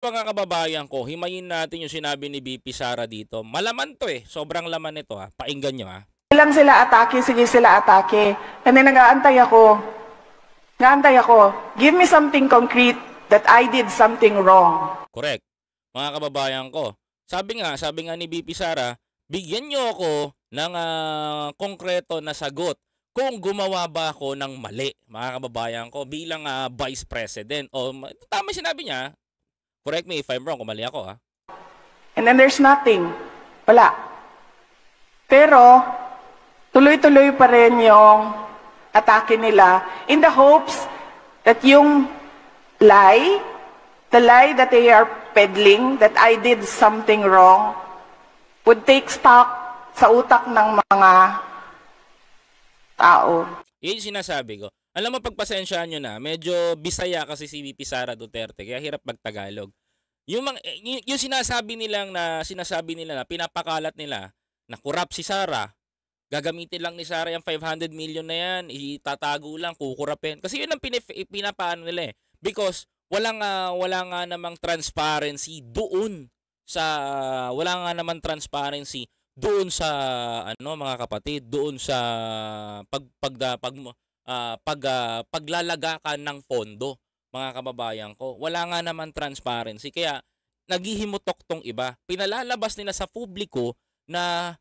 mga kababayan ko, himayin natin yung sinabi ni BP Sara dito. Malaman to eh. Sobrang laman nito ha. Ah. Painggan nyo ha. Ah. Ilang sila atake, sige sila atake. Kasi nag-aantay ako. Nag-aantay ako. Give me something concrete that I did something wrong. Correct. Mga kababayan ko, sabi nga, sabi nga ni BP Sara, bigyan nyo ako ng uh, konkreto na sagot kung gumawa ba ako ng mali, mga kababayan ko, bilang uh, vice president. O, tama sinabi niya, Correct me if I'm wrong, kung mali ako ha. And then there's nothing. Wala. Pero, tuloy-tuloy pa rin yung atake nila in the hopes that yung lie, the lie that they are peddling, that I did something wrong, would take stock sa utak ng mga tao. Yun yung sinasabi ko. Alam mo, pagpasensyaan nyo na, medyo bisaya kasi si VP Sara Duterte, kaya hirap magtagalog. Yung, mga, eh, yung, yung sinasabi nilang na sinasabi nila na pinapakalat nila na kurap si Sara, gagamitin lang ni Sara yung 500 million na yan, itatago lang, kukurapin. Kasi yun ang pinif- pinapaano nila eh. Because walang uh, wala nga namang transparency doon sa uh, wala nga naman transparency doon sa ano mga kapatid doon sa pag pag ah, pag uh, pag uh, paglalaga ka ng pondo mga kababayan ko. Wala nga naman transparency. Kaya naghihimutok tong iba. Pinalalabas nila sa publiko na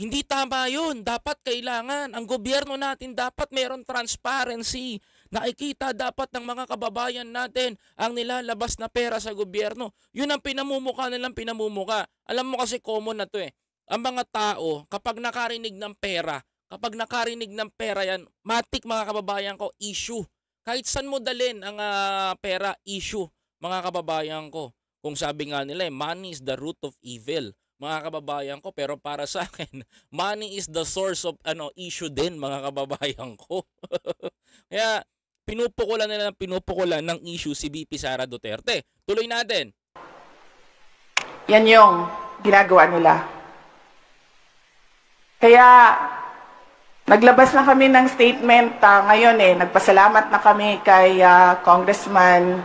hindi tama yun. Dapat kailangan. Ang gobyerno natin dapat meron transparency. Nakikita dapat ng mga kababayan natin ang nilalabas na pera sa gobyerno. Yun ang pinamumuka nilang pinamumuka. Alam mo kasi common na to eh. Ang mga tao, kapag nakarinig ng pera, kapag nakarinig ng pera yan, matik mga kababayan ko, issue kahit saan mo dalin ang uh, pera issue, mga kababayan ko. Kung sabi nga nila, eh, money is the root of evil mga kababayan ko pero para sa akin money is the source of ano issue din mga kababayan ko kaya pinupukulan nila pinupukulan ng issue si BP Sara Duterte tuloy natin yan yung ginagawa nila kaya Naglabas na kami ng statement uh, ngayon eh. Nagpasalamat na kami kay uh, Congressman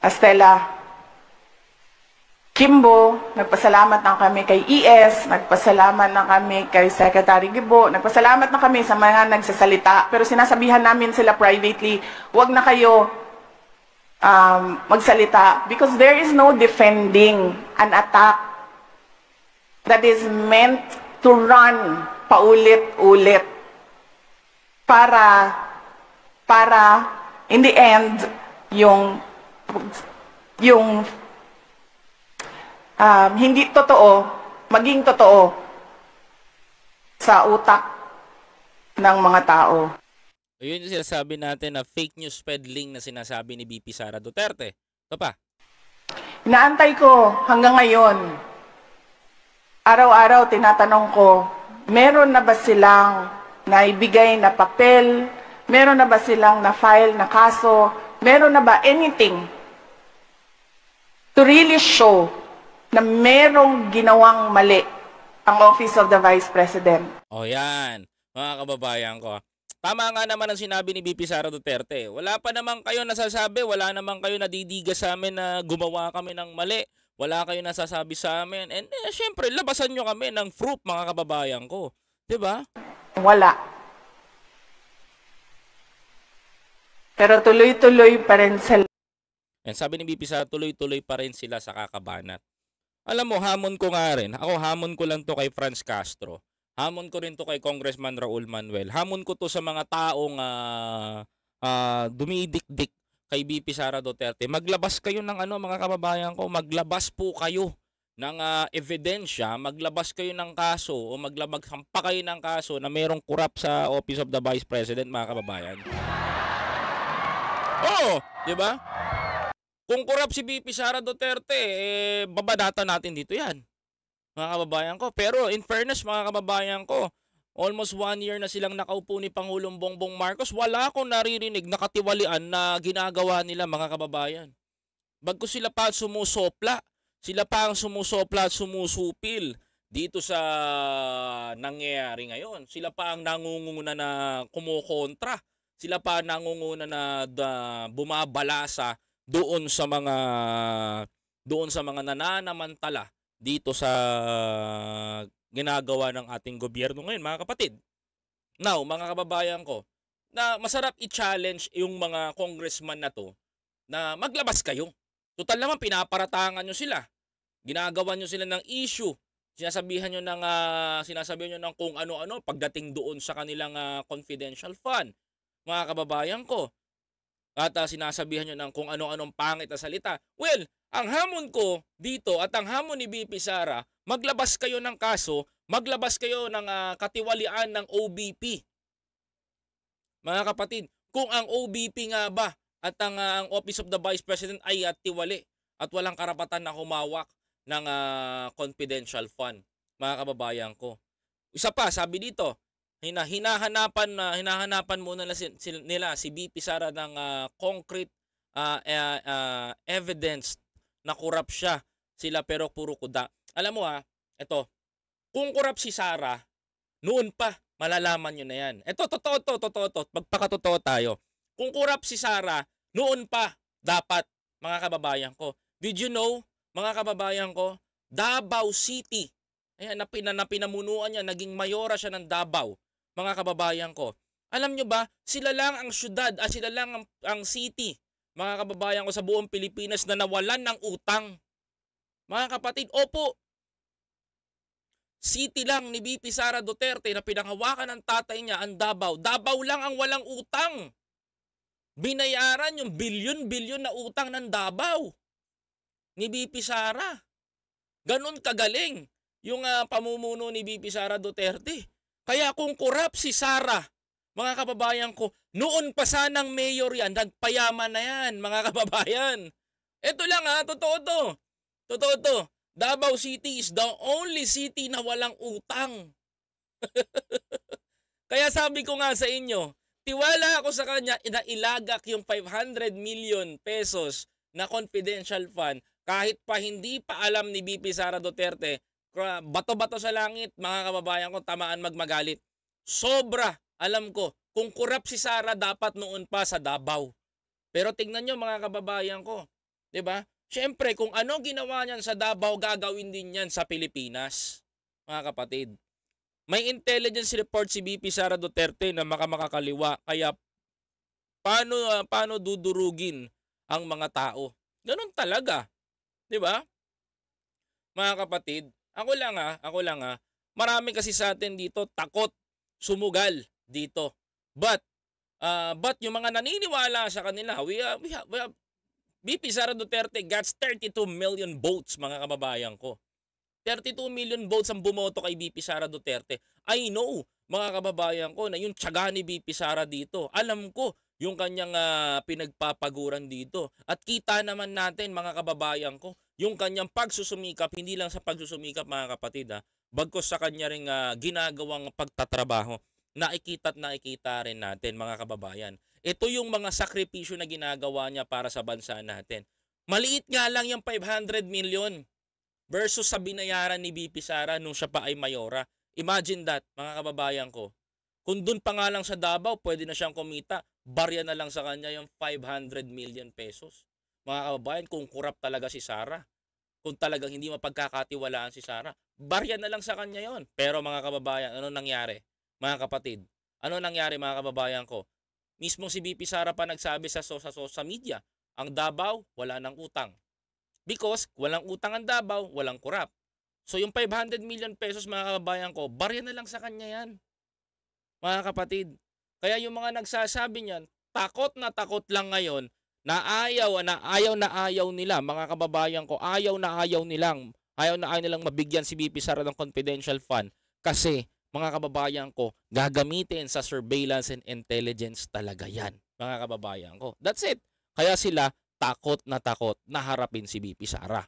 Estela Kimbo, nagpasalamat na kami kay ES, nagpasalamat na kami kay Secretary Gibo, nagpasalamat na kami sa mga nagsasalita, pero sinasabihan namin sila privately, huwag na kayo um, magsalita because there is no defending an attack that is meant to run paulit-ulit para para in the end yung yung um, hindi totoo maging totoo sa utak ng mga tao. Ayun yung sinasabi natin na fake news peddling na sinasabi ni BP Sara Duterte. Ito pa. Inaantay ko hanggang ngayon. Araw-araw tinatanong ko, meron na ba silang na ibigay na papel? Meron na ba silang na-file na kaso? Meron na ba anything to really show na merong ginawang mali ang Office of the Vice President? O oh, yan, mga kababayan ko. Tama nga naman ang sinabi ni BP Sara Duterte. Wala pa naman kayo nasasabi, wala naman kayo nadidiga sa amin na gumawa kami ng mali. Wala kayo nasasabi sa amin. And eh, syempre, labasan nyo kami ng fruit, mga kababayan ko. 'Di ba? Wala. Pero tuloy-tuloy pa rin sila. sabi ni BP sa tuloy-tuloy pa rin sila sa kakabanat. Alam mo, hamon ko nga rin. Ako hamon ko lang to kay Franz Castro. Hamon ko rin to kay Congressman Raul Manuel. Hamon ko to sa mga taong uh, uh, dumidikdik kay BP Sara Duterte. Maglabas kayo ng ano mga kababayan ko, maglabas po kayo ng uh, ebidensya, maglabas kayo ng kaso o maglabag hampa kayo ng kaso na merong corrupt sa Office of the Vice President, mga kababayan. Oo, di ba? Kung corrupt si BP Sara Duterte, eh, babadata natin dito yan, mga kababayan ko. Pero in fairness, mga kababayan ko, almost one year na silang nakaupo ni Pangulong Bongbong Marcos, wala akong naririnig na na ginagawa nila, mga kababayan. Bagko sila pa sumusopla sila pa ang sumusopla at sumusupil dito sa nangyayari ngayon. Sila pa ang nangunguna na kumukontra. Sila pa nangunguna na da, bumabalasa doon sa mga doon sa mga nananamantala dito sa ginagawa ng ating gobyerno ngayon mga kapatid. Now, mga kababayan ko, na masarap i-challenge yung mga congressman na to na maglabas kayo. Total naman, pinaparatangan nyo sila. Ginagawa nyo sila ng issue. Sinasabihan nyo ng, uh, sinasabihan nyo ng kung ano-ano pagdating doon sa kanilang uh, confidential fund. Mga kababayan ko. At uh, sinasabihan nyo ng kung ano-anong pangit na salita. Well, ang hamon ko dito at ang hamon ni BP Sara, maglabas kayo ng kaso, maglabas kayo ng uh, katiwalian ng OBP. Mga kapatid, kung ang OBP nga ba at ang, uh, ang Office of the Vice President ay at ah, tiwali at walang karapatan na humawak ng uh, confidential fund, mga kababayan ko. Isa pa, sabi dito, hinahanapan na uh, hinahanapan muna nila si, si, nila si BP Sara ng uh, concrete uh, uh, uh, evidence na corrupt siya sila pero puro kuda. Alam mo ha, ito, kung corrupt si Sara, noon pa malalaman niyo na yan. Ito, totoo to, totoo to, magpakatotoo tayo kung kurap si Sara, noon pa dapat, mga kababayan ko. Did you know, mga kababayan ko, Davao City, ayan, na, pina, niya, naging mayora siya ng Davao, mga kababayan ko. Alam nyo ba, sila lang ang syudad at ah, sila lang ang, ang city, mga kababayan ko sa buong Pilipinas na nawalan ng utang. Mga kapatid, opo, City lang ni BP Sara Duterte na pinanghawakan ng tatay niya ang Davao. Davao lang ang walang utang. Binayaran yung bilyon-bilyon na utang ng Davao ni BP Sara. Ganon kagaling yung uh, pamumuno ni BP Sara Duterte. Kaya kung korap si Sara, mga kababayan ko, noon pa sanang mayor yan, nagpayaman na yan, mga kababayan. Ito lang ha, ah, totoo to. Totoo to. Davao City is the only city na walang utang. Kaya sabi ko nga sa inyo, Tiwala ako sa kanya na ilagak yung 500 million pesos na confidential fund kahit pa hindi pa alam ni BP Sara Duterte. Bato-bato sa langit, mga kababayan ko, tamaan magmagalit. Sobra, alam ko, kung kurap si Sara dapat noon pa sa Davao. Pero tingnan nyo mga kababayan ko, 'di ba? Siyempre, kung ano ginawa niyan sa Davao, gagawin din niyan sa Pilipinas, mga kapatid. May intelligence report si BP Sara Duterte na makamakakaliwa kaya paano uh, paano dudurugin ang mga tao. Ganun talaga. 'Di ba? Mga kapatid, ako lang ah, ako lang ah. Marami kasi sa atin dito takot sumugal dito. But uh, but yung mga naniniwala sa kanila, we have, we have, BP Sara Duterte got 32 million votes mga kababayan ko. 32 million votes ang bumoto kay BP Sara Duterte. I know, mga kababayan ko, na yung tsaga ni BP Sara dito. Alam ko, yung kanyang uh, pinagpapaguran dito. At kita naman natin, mga kababayan ko, yung kanyang pagsusumikap, hindi lang sa pagsusumikap, mga kapatid, ha, ah, bagkos sa kanya rin uh, ah, ginagawang pagtatrabaho. Nakikita at nakikita rin natin, mga kababayan. Ito yung mga sakripisyo na ginagawa niya para sa bansa natin. Maliit nga lang yung 500 million versus sa binayaran ni BP Sara nung siya pa ay mayora. Imagine that, mga kababayan ko. Kung doon pa nga lang sa Davao, pwede na siyang kumita. Barya na lang sa kanya yung 500 million pesos. Mga kababayan, kung kurap talaga si Sara, kung talagang hindi mapagkakatiwalaan si Sara, barya na lang sa kanya yon. Pero mga kababayan, ano nangyari? Mga kapatid, ano nangyari mga kababayan ko? Mismo si BP Sara pa nagsabi sa, so, sa, so, media, ang Davao, wala nang utang. Because walang utang ang Davao, walang kurap. So yung 500 million pesos mga kababayan ko, barya na lang sa kanya yan. Mga kapatid. Kaya yung mga nagsasabi niyan, takot na takot lang ngayon na ayaw na ayaw na ayaw nila mga kababayan ko, ayaw na ayaw nilang ayaw na ayaw nilang mabigyan si BP Sara ng confidential fund kasi mga kababayan ko, gagamitin sa surveillance and intelligence talaga yan, mga kababayan ko. That's it. Kaya sila takot na takot na harapin si BP Sara.